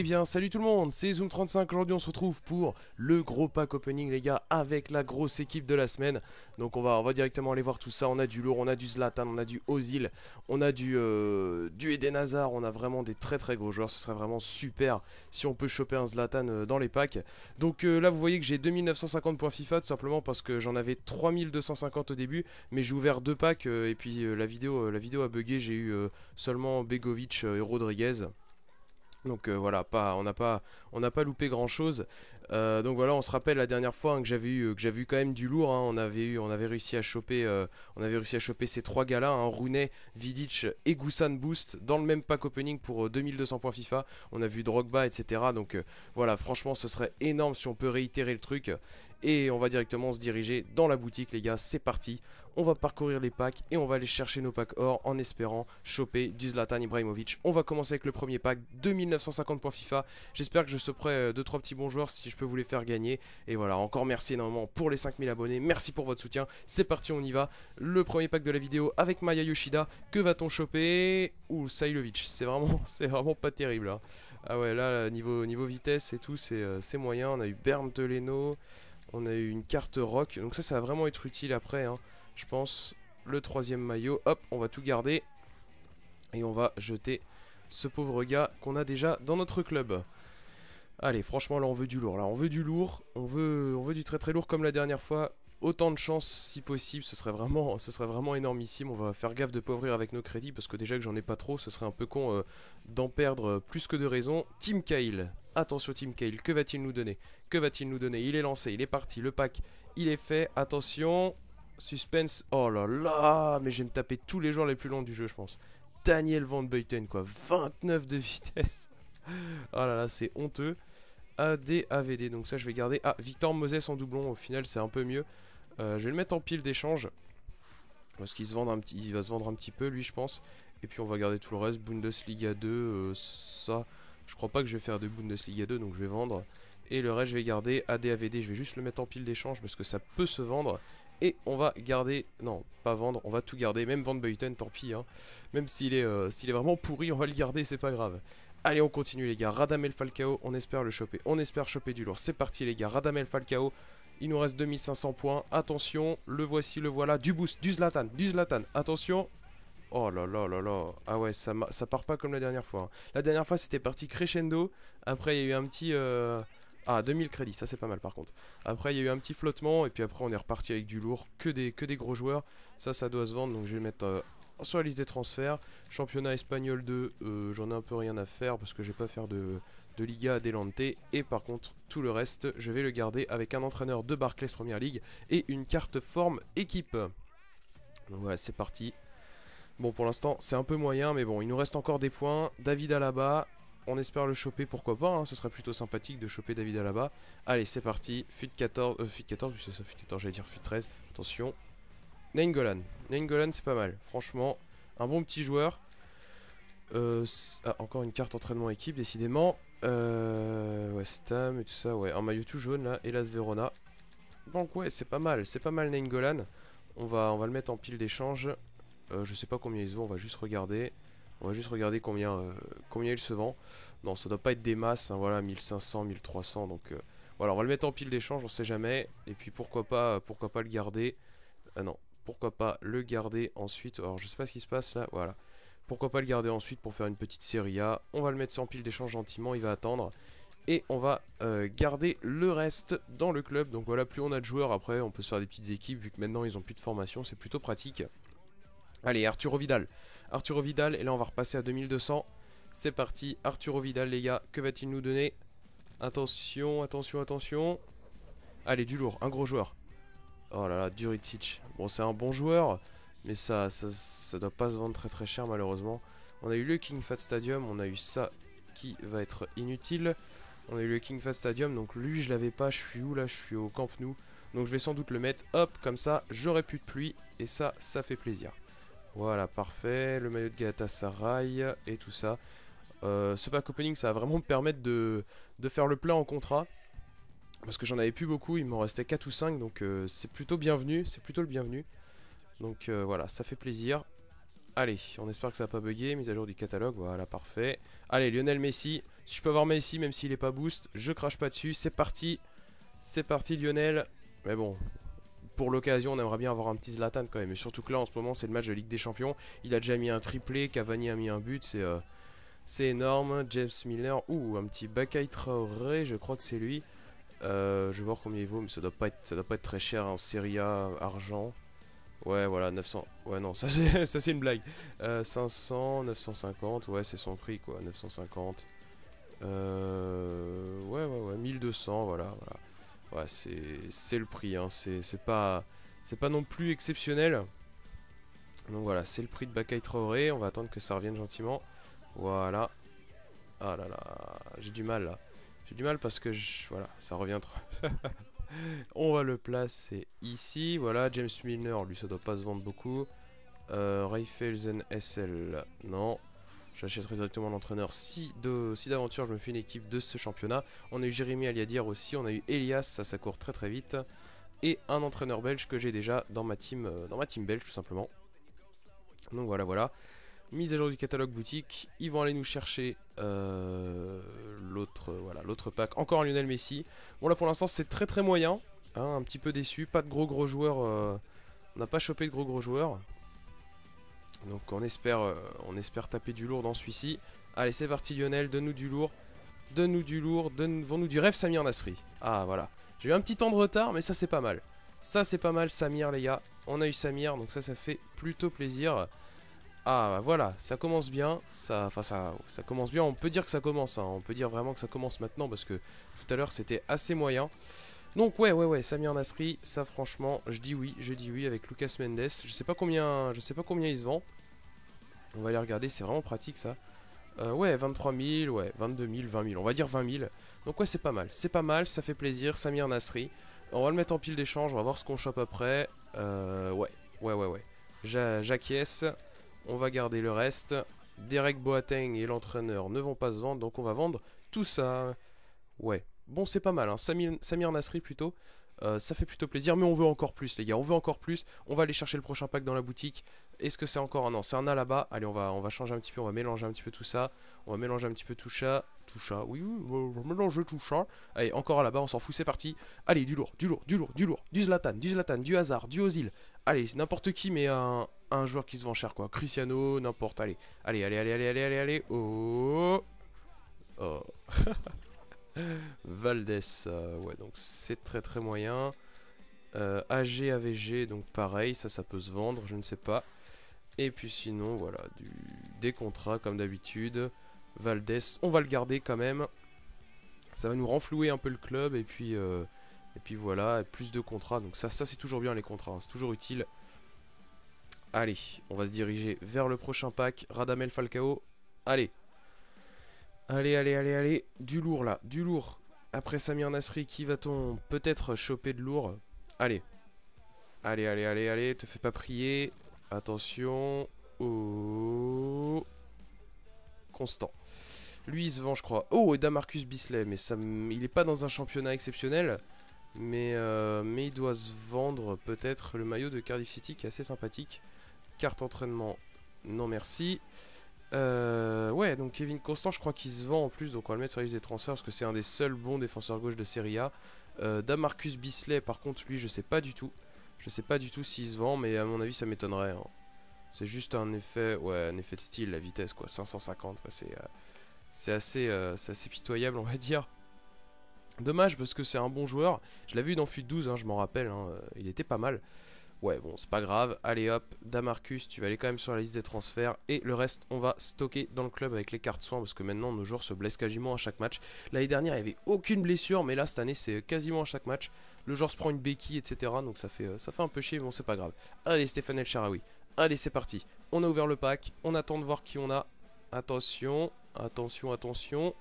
Eh bien salut tout le monde, c'est Zoom35, aujourd'hui on se retrouve pour le gros pack opening les gars avec la grosse équipe de la semaine. Donc on va, on va directement aller voir tout ça, on a du lourd, on a du Zlatan, on a du Ozil, on a du, euh, du Eden Hazard, on a vraiment des très très gros joueurs, ce serait vraiment super si on peut choper un Zlatan euh, dans les packs. Donc euh, là vous voyez que j'ai 2950 points FIFA tout simplement parce que j'en avais 3250 au début, mais j'ai ouvert deux packs et puis la, vidéo, la vidéo a bugué, j'ai eu seulement Begovic et Rodriguez. Donc euh, voilà, pas, on n'a pas, on pas loupé grand chose. Euh, donc voilà, on se rappelle la dernière fois hein, que j'avais eu, euh, que j'avais vu quand même du lourd. Hein. on avait eu, on avait réussi à choper, on avait réussi à choper ces trois gars-là, hein, Rooney, Vidic et Goussan Boost dans le même pack opening pour 2200 points FIFA. On a vu Drogba, etc. Donc voilà, franchement, ce serait énorme si on peut réitérer le truc. Et on va directement se diriger dans la boutique, les gars. C'est parti on va parcourir les packs et on va aller chercher nos packs or en espérant choper du Zlatan Ibrahimovic. On va commencer avec le premier pack, 2950 points FIFA. J'espère que je sauperai 2-3 euh, petits bons joueurs si je peux vous les faire gagner. Et voilà, encore merci énormément pour les 5000 abonnés, merci pour votre soutien. C'est parti, on y va. Le premier pack de la vidéo avec Maya Yoshida. Que va-t-on choper Ouh, Sailovic, c'est vraiment, vraiment pas terrible. Hein. Ah ouais, là, niveau, niveau vitesse et tout, c'est euh, moyen. On a eu Bernd Leno, on a eu une carte rock. Donc ça, ça va vraiment être utile après. Hein je pense. Le troisième maillot, hop, on va tout garder. Et on va jeter ce pauvre gars qu'on a déjà dans notre club. Allez, franchement, là, on veut du lourd. Là, on veut du lourd. On veut, on veut du très très lourd comme la dernière fois. Autant de chance si possible, ce serait vraiment, ce serait vraiment énormissime. On va faire gaffe de pauvrir avec nos crédits parce que déjà que j'en ai pas trop, ce serait un peu con euh, d'en perdre euh, plus que de raison. Team Kyle, attention Team Kyle, que va-t-il nous donner Que va-t-il nous donner Il est lancé, il est parti, le pack, il est fait. Attention, Suspense. Oh là là Mais je vais me taper tous les jours les plus longs du jeu, je pense. Daniel Van Buyten, quoi. 29 de vitesse. oh là là, c'est honteux. AD, Donc ça, je vais garder. Ah, Victor Moses en doublon. Au final, c'est un peu mieux. Euh, je vais le mettre en pile d'échange. Parce qu'il se un petit, va se vendre un petit peu, lui, je pense. Et puis, on va garder tout le reste. Bundesliga 2, euh, ça... Je crois pas que je vais faire de Bundesliga 2, donc je vais vendre. Et le reste, je vais garder AD, AVD. Je vais juste le mettre en pile d'échange parce que ça peut se vendre. Et on va garder, non pas vendre, on va tout garder, même vendre Buiten, tant pis. Hein. Même s'il est, euh, s'il est vraiment pourri, on va le garder, c'est pas grave. Allez, on continue les gars, Radamel Falcao, on espère le choper, on espère choper du lourd. C'est parti les gars, Radamel Falcao, il nous reste 2500 points. Attention, le voici, le voilà, du boost, du Zlatan, du Zlatan, attention. Oh là là là là, ah ouais, ça, ça part pas comme la dernière fois. Hein. La dernière fois c'était parti crescendo, après il y a eu un petit... Euh, ah, 2000 crédits, ça c'est pas mal par contre. Après, il y a eu un petit flottement, et puis après, on est reparti avec du lourd, que des, que des gros joueurs. Ça, ça doit se vendre, donc je vais le mettre euh, sur la liste des transferts. Championnat espagnol 2, euh, j'en ai un peu rien à faire, parce que je vais pas faire de, de Liga Adelante. Et par contre, tout le reste, je vais le garder avec un entraîneur de Barclays Première League et une carte forme équipe. Donc voilà, c'est parti. Bon, pour l'instant, c'est un peu moyen, mais bon, il nous reste encore des points. David Alaba, on espère le choper, pourquoi pas, hein. ce serait plutôt sympathique de choper David bas Allez, c'est parti, fuite 14, euh, FUT 14, c'est ça, FUT 14, j'allais dire fuite 13, attention. Nengolan. Nengolan, c'est pas mal, franchement, un bon petit joueur. Euh, ah, encore une carte entraînement équipe, décidément. Euh, West Ham et tout ça, ouais, un maillot tout jaune là, hélas Verona. Donc ouais, c'est pas mal, c'est pas mal Nengolan. On va, on va le mettre en pile d'échange. Euh, je sais pas combien ils ont, on va juste regarder. On va juste regarder combien, euh, combien il se vend. Non, ça doit pas être des masses, hein, voilà, 1500, 1300, donc... Euh, voilà, on va le mettre en pile d'échange, on sait jamais. Et puis pourquoi pas, euh, pourquoi pas le garder. Ah non, pourquoi pas le garder ensuite. Alors je sais pas ce qui se passe là, voilà. Pourquoi pas le garder ensuite pour faire une petite série A. On va le mettre en pile d'échange gentiment, il va attendre. Et on va garder le reste dans le club. Donc voilà, plus on a de joueurs après, on peut se faire des petites équipes. Vu que maintenant ils n'ont plus de formation, c'est plutôt pratique. Allez, Arturo Vidal. Arturo Vidal, et là on va repasser à 2200. C'est parti, Arturo Vidal, les gars, que va-t-il nous donner Attention, attention, attention. Allez, du lourd, un gros joueur. Oh là là, Duricic. Bon, c'est un bon joueur, mais ça, ça, ça doit pas se vendre très très cher malheureusement. On a eu le King Fat Stadium, on a eu ça qui va être inutile. On a eu le King Fat Stadium, donc lui je l'avais pas, je suis où là Je suis au Camp Nou. Donc je vais sans doute le mettre, hop, comme ça, j'aurai plus de pluie, et ça, ça fait plaisir. Voilà, parfait. Le maillot de Galatasaray et tout ça. Euh, ce pack opening, ça va vraiment me permettre de, faire le plein en contrat. Parce que j'en avais plus beaucoup, il m'en restait 4 ou 5, donc euh, c'est plutôt bienvenu, c'est plutôt le bienvenu. Donc euh, voilà, ça fait plaisir. Allez, on espère que ça va pas bugger, mise à jour du catalogue, voilà, parfait. Allez, Lionel Messi, si je peux avoir Messi, même s'il est pas boost, je crache pas dessus, c'est parti. C'est parti Lionel. Mais bon, pour l'occasion, on aimerait bien avoir un petit Zlatan quand même. mais surtout que là, en ce moment, c'est le match de Ligue des Champions. Il a déjà mis un triplé, Cavani a mis un but, c'est euh, énorme. James Milner, ou un petit Bakay Traoré, je crois que c'est lui. Euh, je vais voir combien il vaut, mais ça doit pas être, ça doit pas être très cher hein, en Serie A, argent. Ouais, voilà, 900. Ouais, non, ça c'est une blague. 500, euh, 950, ouais, c'est son prix quoi, 950. ouais, ouais, ouais, 1200, voilà, voilà c'est le prix. Hein. C'est pas, pas non plus exceptionnel. Donc voilà, c'est le prix de Bakay Traoré. On va attendre que ça revienne gentiment. Voilà. Ah là là, j'ai du mal là. J'ai du mal parce que je... voilà, ça revient trop. On va le placer ici. Voilà, James Milner, lui ça doit pas se vendre beaucoup. Euh, SL, non. J'achèterai directement l'entraîneur si d'aventure si je me fais une équipe de ce championnat. On a eu Jérémy Aliadir aussi, on a eu Elias, ça ça très très vite. Et un entraîneur belge que j'ai déjà dans ma team euh, dans ma team belge tout simplement. Donc voilà voilà. Mise à jour du catalogue boutique. Ils vont aller nous chercher euh, l'autre voilà, pack. Encore un Lionel Messi. Bon là pour l'instant c'est très très moyen. Hein. un petit peu déçu. Pas de gros gros joueurs. Euh, on n'a pas chopé de gros gros joueurs. Donc on espère, euh, on espère taper du lourd dans celui-ci. Allez, c'est parti Lionel, donne-nous du lourd. Donne-nous du lourd, donne-nous du rêve Samir Nasri. Ah voilà. J'ai eu un petit temps de retard, mais ça c'est pas mal. Ça c'est pas mal Samir les gars. On a eu Samir, donc ça ça fait plutôt plaisir. Ah bah, voilà, ça commence bien. Ça, enfin ça, ça commence bien. On peut dire que ça commence. Hein. On peut dire vraiment que ça commence maintenant parce que tout à l'heure c'était assez moyen. Donc ouais ouais ouais Samir Nasri ça franchement je dis oui je dis oui avec Lucas Mendes je sais pas combien je sais pas combien il se vend on va aller regarder c'est vraiment pratique ça euh, ouais 23 000 ouais 22 000 20 000 on va dire 20 000 donc ouais c'est pas mal c'est pas mal ça fait plaisir Samir Nasri on va le mettre en pile d'échange on va voir ce qu'on chope après euh, ouais ouais ouais ouais j'acquiesce on va garder le reste Derek Boateng et l'entraîneur ne vont pas se vendre donc on va vendre tout ça ouais Bon, c'est pas mal, hein. Samir, Samir Nasri plutôt. Euh, ça fait plutôt plaisir, mais on veut encore plus, les gars. On veut encore plus. On va aller chercher le prochain pack dans la boutique. Est-ce que c'est encore un an C'est un A là-bas. Allez, on va, on va changer un petit peu. On va mélanger un petit peu tout ça. On va mélanger un petit peu tout ça. Tout ça. Oui, oui, on va mélanger tout ça. Allez, encore là-bas. On s'en fout. C'est parti. Allez, du lourd, du lourd, du lourd, du lourd. Du Zlatan, du Zlatan, du Hazard, du Ozil. Allez, n'importe qui, mais un, joueur qui se vend cher, quoi. Cristiano, n'importe. Allez, allez, allez, allez, allez, allez, allez. allez. Oh. Oh. valdès euh, ouais, donc c'est très très moyen. Euh, AG, AVG, donc pareil, ça, ça peut se vendre, je ne sais pas. Et puis sinon, voilà, des contrats comme d'habitude. valdès on va le garder quand même. Ça va nous renflouer un peu le club et puis, euh, et puis voilà, plus de contrats. Donc ça, ça c'est toujours bien les contrats, hein, c'est toujours utile. Allez, on va se diriger vers le prochain pack. Radamel Falcao, allez Allez, allez, allez, allez. Du lourd, là. Du lourd. Après Samir Nasri, qui va-t-on peut-être choper de lourd Allez. Allez, allez, allez, allez. Te fais pas prier. Attention. Oh. Constant. Lui, il se vend, je crois. Oh, et Damarcus Bisley. Mais ça, il est pas dans un championnat exceptionnel. Mais, euh, mais il doit se vendre peut-être le maillot de Cardiff City qui est assez sympathique. Carte entraînement, non merci. Euh, ouais, donc Kevin Constant, je crois qu'il se vend en plus, donc on va le mettre sur la liste des transferts parce que c'est un des seuls bons défenseurs gauche de Serie A. Euh, Damarcus Bisley, par contre, lui, je sais pas du tout. Je sais pas du tout s'il se vend, mais à mon avis, ça m'étonnerait. Hein. C'est juste un effet, ouais, un effet de style, la vitesse, quoi. 550, c'est, euh, c'est assez, euh, assez pitoyable, on va dire. Dommage parce que c'est un bon joueur. Je l'avais vu dans FUT 12, hein, je m'en rappelle. Hein. il était pas mal. Ouais, bon, c'est pas grave. Allez hop, Damarcus, tu vas aller quand même sur la liste des transferts. Et le reste, on va stocker dans le club avec les cartes soins. Parce que maintenant, nos joueurs se blessent quasiment à chaque match. L'année dernière, il n'y avait aucune blessure. Mais là, cette année, c'est quasiment à chaque match. Le joueur se prend une béquille, etc. Donc ça fait, euh, ça fait un peu chier, mais bon, c'est pas grave. Allez, Stéphane El Sharawi. Allez, c'est parti. On a ouvert le pack. On attend de voir qui on a. Attention, attention, attention.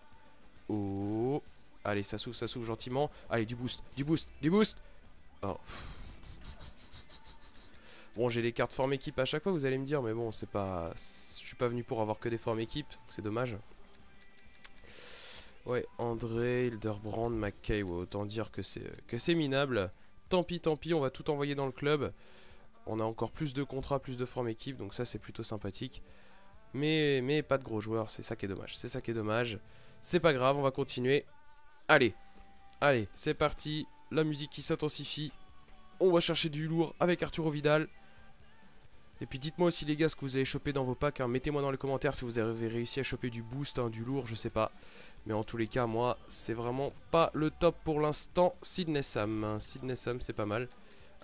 Oh. Allez, ça s'ouvre, ça s'ouvre gentiment. Allez, du boost, du boost, du boost. Oh. Bon, j'ai les cartes forme équipe à chaque fois, vous allez me dire, mais bon, c'est pas... Je suis pas venu pour avoir que des formes équipe, c'est dommage. Ouais, André, Hilderbrand, McKay, autant dire que c'est minable. Tant pis, tant pis, on va tout envoyer dans le club. On a encore plus de contrats, plus de formes équipe, donc ça c'est plutôt sympathique. Mais, mais pas de gros joueurs, c'est ça qui est dommage, c'est ça qui est dommage. C'est pas grave, on va continuer. Allez, allez, c'est parti, la musique qui s'intensifie. On va chercher du lourd avec Arturo Vidal. Et puis dites-moi aussi les gars ce que vous avez chopé dans vos packs. Hein. Mettez-moi dans les commentaires si vous avez réussi à choper du boost, hein, du lourd, je sais pas. Mais en tous les cas, moi, c'est vraiment pas le top pour l'instant. Sydney Sam. Hein. Sydney Sam, c'est pas mal.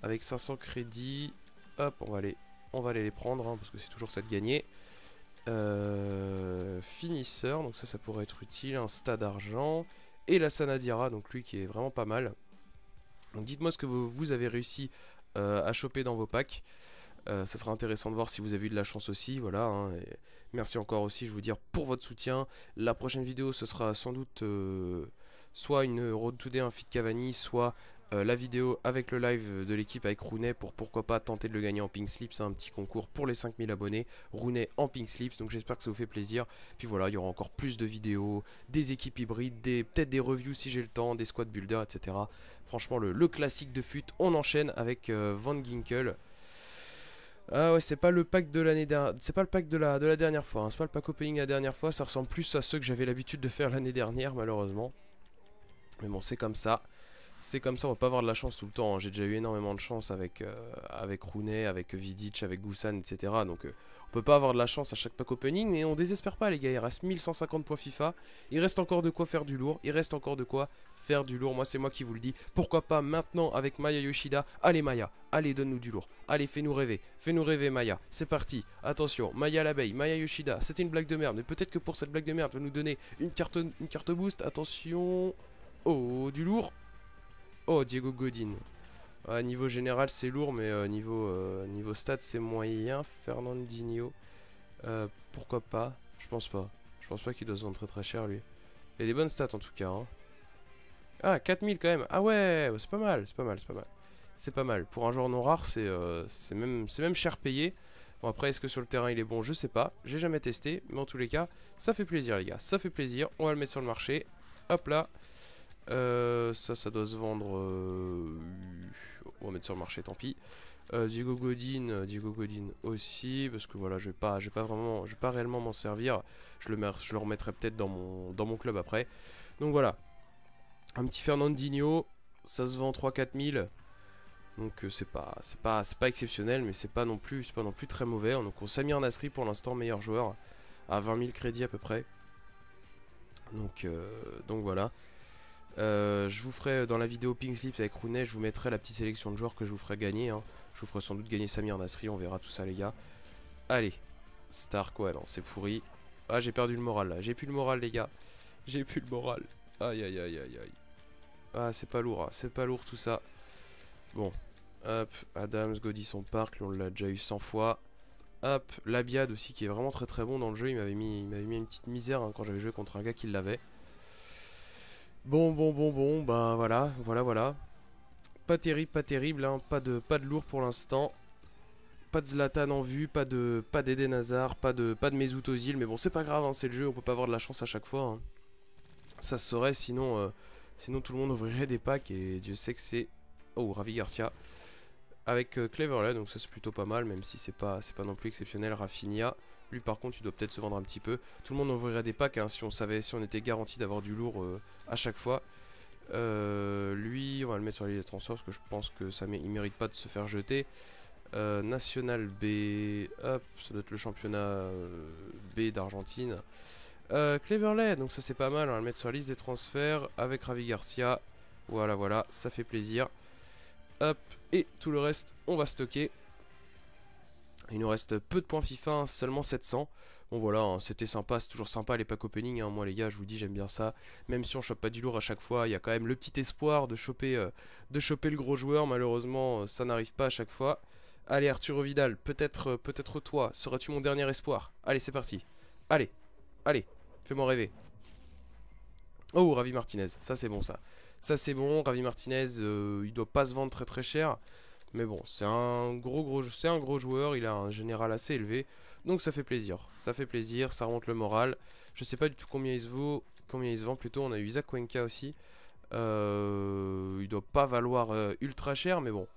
Avec 500 crédits. Hop, on va aller, on va aller les prendre parce que c'est toujours ça de gagner. Euh, finisseur, donc ça, ça pourrait être utile. Un stade d'argent Et la Sanadira, donc lui qui est vraiment pas mal. Donc dites-moi ce que vous, vous avez réussi euh, à choper dans vos packs. Ce euh, sera intéressant de voir si vous avez eu de la chance aussi. Voilà. Hein, merci encore aussi, je vous dire, pour votre soutien. La prochaine vidéo, ce sera sans doute euh, soit une Road Day un fit Cavani, soit euh, la vidéo avec le live de l'équipe avec Rounet pour pourquoi pas tenter de le gagner en Pink Slips, hein, un petit concours pour les 5000 abonnés, Rounet en Pink Slips, donc j'espère que ça vous fait plaisir. Puis voilà, il y aura encore plus de vidéos, des équipes hybrides, des, peut-être des reviews si j'ai le temps, des squad builders, etc. Franchement, le, classique de fut, on enchaîne avec Van Ginkel, ah ouais, c'est pas le pack de l'année dernière. C'est pas le pack de la, de la dernière fois. Hein. C'est pas le pack opening la dernière fois. Ça ressemble plus à ceux que j'avais l'habitude de faire l'année dernière, malheureusement. Mais bon, c'est comme ça c'est comme ça, on va pas avoir de la chance tout le temps. Hein. J'ai déjà eu énormément de chance avec, euh, avec Rooney, avec Vidic, avec Goussan, etc. Donc on euh, on peut pas avoir de la chance à chaque pack opening, mais on désespère pas les gars, il reste 1150 points FIFA, il reste encore de quoi faire du lourd, il reste encore de quoi faire du lourd, moi c'est moi qui vous le dis. Pourquoi pas maintenant avec Maya Yoshida, allez Maya, allez donne-nous du lourd, allez fais-nous rêver, fais-nous rêver Maya, c'est parti, attention, Maya l'abeille, Maya Yoshida, c'était une blague de merde, mais peut-être que pour cette blague de merde, va nous donner une carte, une carte boost, attention, oh du lourd, Oh, Diego Godin. niveau général, c'est lourd, mais euh, niveau, euh, niveau stats, c'est moyen. Fernandinho. Euh, pourquoi pas Je pense pas. Je pense pas qu'il doit se vendre très très cher, lui. Il a des bonnes stats, en tout cas. Hein. Ah, 4000 quand même. Ah ouais, bah, c'est pas mal, c'est pas mal, c'est pas mal. C'est pas mal. Pour un joueur non rare, c'est même, même cher payé. Bon, après, est-ce que sur le terrain, il est bon Je sais pas. J'ai jamais testé, mais en tous les cas, ça fait plaisir, les gars. Ça fait plaisir. On va le mettre sur le marché. Hop là. Euh, ça, ça doit se vendre. Euh, on va mettre sur le marché, tant pis. Euh, Diego Godin, Diego Godin aussi, parce que voilà, je vais pas, pas vraiment, je vais pas réellement m'en servir. Je le, je le remettrai peut-être dans mon, dans mon club après. Donc voilà, un petit Fernandinho, ça se vend 3-4 000. Donc c'est pas, c'est pas, c'est pas exceptionnel, mais c'est pas non plus, c'est pas non plus très mauvais. Donc on s'est mis en Nasri pour l'instant meilleur joueur à 20 000 crédits à peu près. Donc, donc voilà. Euh, je vous ferai dans la vidéo Pink Slips avec Rooney, je vous mettrai la petite sélection de joueurs que je vous ferai gagner. Hein. Je vous ferai sans doute gagner Samir Nasri, on verra tout ça les gars. Allez, Star quoi, non c'est pourri. Ah j'ai perdu le moral là, j'ai plus le moral les gars. J'ai plus le moral. Aïe aïe aïe aïe aïe. Ah c'est pas lourd, hein. c'est pas lourd tout ça. Bon, hop, Adams, son Park, on l'a déjà eu 100 fois. Hop, biade aussi qui est vraiment très très bon dans le jeu, il m'avait mis, mis une petite misère hein, quand j'avais joué contre un gars qui l'avait. Bon, bon, bon, bon, bah voilà, voilà, voilà. Pas terrible, pas terrible, hein. pas, de, pas de lourd pour l'instant. Pas de Zlatan en vue, pas de pas pas de pas de Mesut Ozil, mais bon c'est pas grave, hein, c'est le jeu, on peut pas avoir de la chance à chaque fois. Hein. Ça se saurait, sinon, euh, sinon tout le monde ouvrirait des packs et Dieu sait que c'est... Oh, Ravi Garcia. Avec euh, cleverland donc ça c'est plutôt pas mal, même si c'est pas, pas non plus exceptionnel. Rafinha, lui par contre il doit peut-être se vendre un petit peu. Tout le monde ouvrirait des packs hein, si on savait, si on était garanti d'avoir du lourd euh, à chaque fois. Euh, lui, on va le mettre sur liste la des transferts parce que je pense que ça il mérite pas de se faire jeter. Euh, National B, hop, ça doit être le championnat B d'Argentine. Cleverley, donc ça c'est pas mal, on va le mettre sur la liste des transferts avec Ravi Garcia. Voilà, voilà, ça fait plaisir. Hop, et tout le reste, on va stocker. Il nous reste peu de points FIFA, hein, seulement 700. Bon voilà, hein, c'était sympa, c'est toujours sympa les packs opening. Hein. Moi les gars, je vous dis, j'aime bien ça. Même si on chope pas du lourd à chaque fois, il y a quand même le petit espoir de choper, euh, de choper le gros joueur. Malheureusement, euh, ça n'arrive pas à chaque fois. Allez Arturo Vidal, peut-être euh, peut-être toi, seras-tu mon dernier espoir Allez, c'est parti. Allez, allez, fais-moi rêver. Oh, Ravi Martinez, ça c'est bon ça. Ça c'est bon, Ravi Martinez, il doit pas se vendre très très cher. Mais bon, c'est un gros c'est un gros joueur, il a un général assez élevé, donc ça fait plaisir. Ça fait plaisir, ça remonte le moral. Je sais pas du tout combien il se vaut, combien il se vend plutôt. On a eu Isaac Cuenca aussi. Euh, il doit pas valoir euh, ultra cher, mais bon.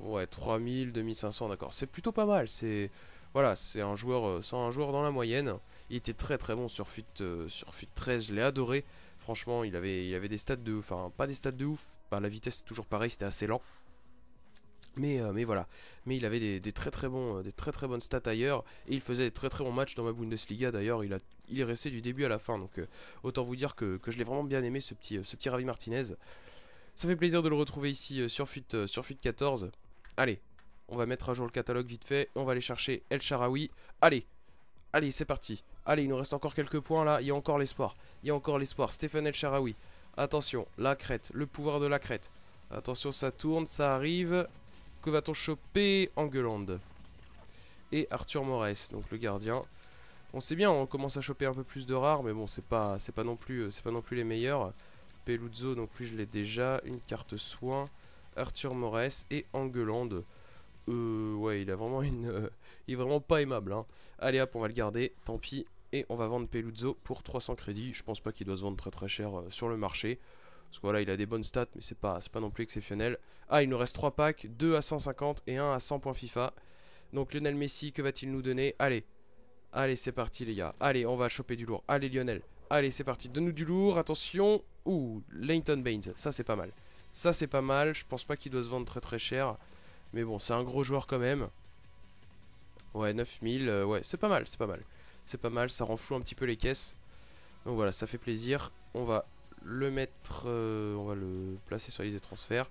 Ouais, 3000, 2500, d'accord. C'est plutôt pas mal. C'est voilà, c'est un joueur, euh, sans un joueur dans la moyenne. Il était très très bon sur fut, sur 13, je l'ai adoré. Franchement, il avait, il avait des stats de, enfin pas des stats de ouf. Bah, la vitesse toujours pareil, c'était assez lent. Mais, euh, mais voilà, mais il avait des, très très bons, euh, des très très bonnes stats ailleurs et il faisait des très très bons matchs dans ma Bundesliga d'ailleurs. Il, est resté du début à la fin, donc euh, autant vous dire que, je l'ai vraiment bien aimé ce petit, ce petit Ravi Martinez. Ça fait plaisir de le retrouver ici sur Fut, sur 14. Allez, on va mettre à jour le catalogue vite fait. On va aller chercher El Sharawi. Allez, allez, c'est parti. Allez, il nous reste encore quelques points là. Il y a encore l'espoir. Il y a encore l'espoir. Stéphane El Sharawi. Attention, la crête, le pouvoir de la crête. Attention, ça tourne, ça arrive. Que va-t-on choper Angeland et Arthur Moraes, donc le gardien. On sait bien, on commence à choper un peu plus de rares, mais bon, c'est pas, c'est pas non plus, euh, c'est pas non plus les meilleurs. Peluzzo non plus, je l'ai déjà. Une carte soin, Arthur Moraes et Engelande. Euh, ouais, il a vraiment une, euh, il est vraiment pas aimable. Hein. Allez hop, on va le garder. Tant pis. Et on va vendre Peluzzo pour 300 crédits. Je pense pas qu'il doit se vendre très très cher sur le marché. Parce que voilà, il a des bonnes stats, mais c'est pas, pas non plus exceptionnel. Ah, il nous reste 3 packs, 2 à 150 et 1 à 100 points FIFA. Donc Lionel Messi, que va-t-il nous donner Allez, allez, c'est parti les gars. Allez, on va choper du lourd. Allez Lionel, allez, c'est parti. Donne-nous du lourd, attention. Ouh, Leighton Baines, ça c'est pas mal. Ça c'est pas mal, je pense pas qu'il doit se vendre très très cher. Mais bon, c'est un gros joueur quand même. Ouais, 9000, euh, ouais, c'est pas mal, c'est pas mal. C'est pas mal, ça renfloue un petit peu les caisses. Donc voilà, ça fait plaisir. On va le mettre, euh, on va le placer sur les transferts.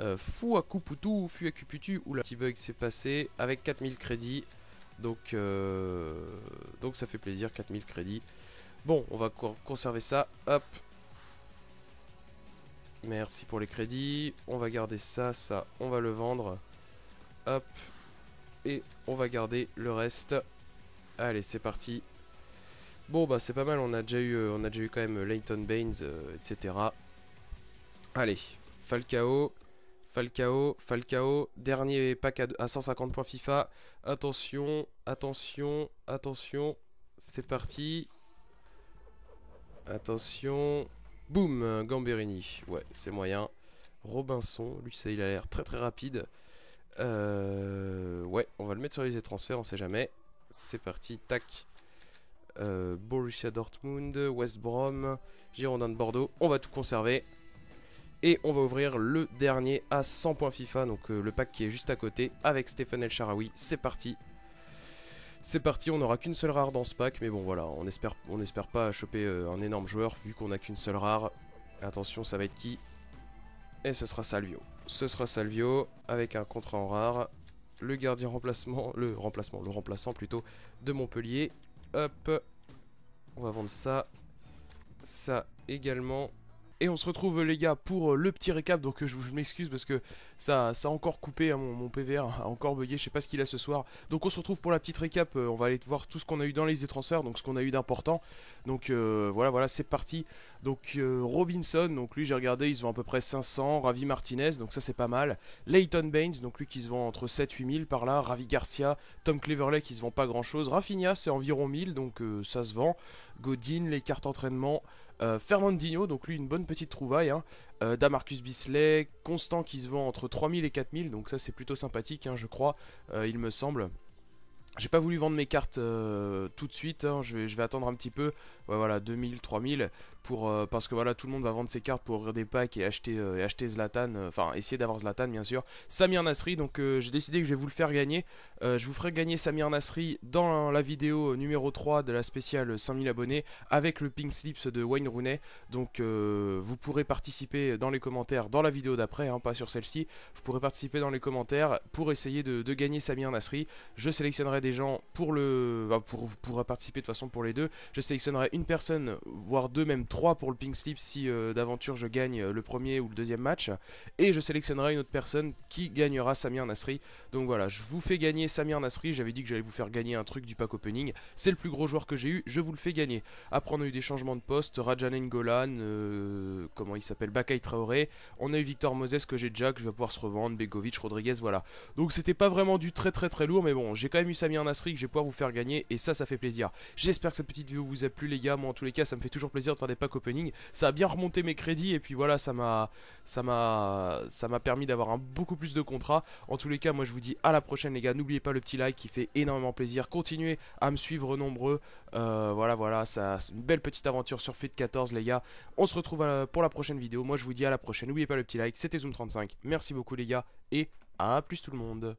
Euh, fou à Kuputu, fou à cuputu où la petit bug s'est passé avec 4000 crédits. Donc, euh, donc ça fait plaisir, 4000 crédits. Bon, on va conserver ça. Hop. Merci pour les crédits. On va garder ça, ça, on va le vendre. Hop. Et on va garder le reste. Allez, c'est parti. Bon bah c'est pas mal, on a déjà eu, euh, on a déjà eu quand même euh, Layton Baines, euh, etc. Allez, Falcao, Falcao, Falcao, dernier pack à, 150 points FIFA. Attention, attention, attention, c'est parti. Attention, boum, Gamberini, ouais c'est moyen. Robinson, lui ça il a l'air très très rapide. ouais, on va le mettre sur les transferts, on sait jamais. C'est parti, tac. Euh, Borussia Dortmund, West Brom, Girondin de Bordeaux. On va tout conserver. Et on va ouvrir le dernier à 100 points FIFA, donc euh, le pack qui est juste à côté, avec Stéphane El Charaoui, C'est parti. C'est parti, on n'aura qu'une seule rare dans ce pack, mais bon voilà, on espère, on espère pas choper euh, un énorme joueur vu qu'on n'a qu'une seule rare. Attention, ça va être qui Et ce sera Salvio. Ce sera Salvio avec un contrat en rare. Le gardien remplacement, le remplacement, le remplaçant plutôt de Montpellier Hop. On va vendre ça. Ça également. Et on se retrouve les gars pour euh, le petit récap, donc euh, je, m'excuse parce que ça, ça a encore coupé, hein, mon, PVR a encore bugué, je sais pas ce qu'il a ce soir. Donc on se retrouve pour la petite récap, euh, on va aller voir tout ce qu'on a eu dans les transferts, donc ce qu'on a eu d'important. Donc voilà, voilà, c'est parti. Donc Robinson, donc lui j'ai regardé, il se vend à peu près 500, Ravi Martinez, donc ça c'est pas mal. Leighton Baines, donc lui qui se vend entre 7 8000 par là, Ravi Garcia, Tom Cleverley qui se vend pas grand chose, Rafinha c'est environ 1000, donc ça se vend. Godin, les cartes entraînement, euh, Fernandinho, donc lui une bonne petite trouvaille. Hein. Euh, Damarcus Bisley, Constant qui se vend entre 3000 et 4000, donc ça c'est plutôt sympathique, hein, je crois, euh, il me semble. J'ai pas voulu vendre mes cartes euh, tout de suite, hein, je, vais, attendre un petit peu. voilà, 2000, 3000. Euh, parce que voilà tout le monde va vendre ses cartes pour ouvrir des packs et acheter euh, et acheter Zlatan euh, enfin essayer d'avoir Zlatan bien sûr Samir Nasri donc j'ai décidé que je vais vous le faire gagner je vous ferai gagner Samir Nasri dans la vidéo numéro 3 de la spéciale 5000 abonnés avec le pink slips de Wayne Rooney donc vous pourrez participer dans les commentaires dans la vidéo d'après hein, pas sur celle-ci vous pourrez participer dans les commentaires pour essayer de, gagner Samir Nasri je sélectionnerai des gens pour le bah, pour vous pourrez participer de toute façon pour les deux je sélectionnerai une personne voire deux même 3 pour le Pink Slip si euh, d'aventure je gagne euh, le premier ou le deuxième match. Et je sélectionnerai une autre personne qui gagnera Samir Nasri. Donc voilà, je vous fais gagner Samir Nasri. J'avais dit que j'allais vous faire gagner un truc du pack opening. C'est le plus gros joueur que j'ai eu, je vous le fais gagner. Après, on a eu des changements de poste. Rajan N'Golan euh, comment il s'appelle Bakay Traoré. On a eu Victor Moses que j'ai déjà, que je vais pouvoir se revendre. Begovic, Rodriguez, voilà. Donc c'était pas vraiment du très très très lourd, mais bon, j'ai quand même eu Samir Nasri que je vais pouvoir vous faire gagner. Et ça, ça fait plaisir. J'espère que cette petite vidéo vous a plu, les gars. Moi, en tous les cas, ça me fait toujours plaisir de faire des opening. Ça a bien remonté mes crédits et puis voilà, ça m'a ça m'a ça m'a permis d'avoir un beaucoup plus de contrats. En tous les cas, moi je vous dis à la prochaine les gars. N'oubliez pas le petit like qui fait énormément plaisir. Continuez à me suivre nombreux. Euh, voilà voilà, ça c'est une belle petite aventure sur Fit 14 les gars. On se retrouve pour la prochaine vidéo. Moi je vous dis à la prochaine. N'oubliez pas le petit like. C'était Zoom35. Merci beaucoup les gars et à plus tout le monde.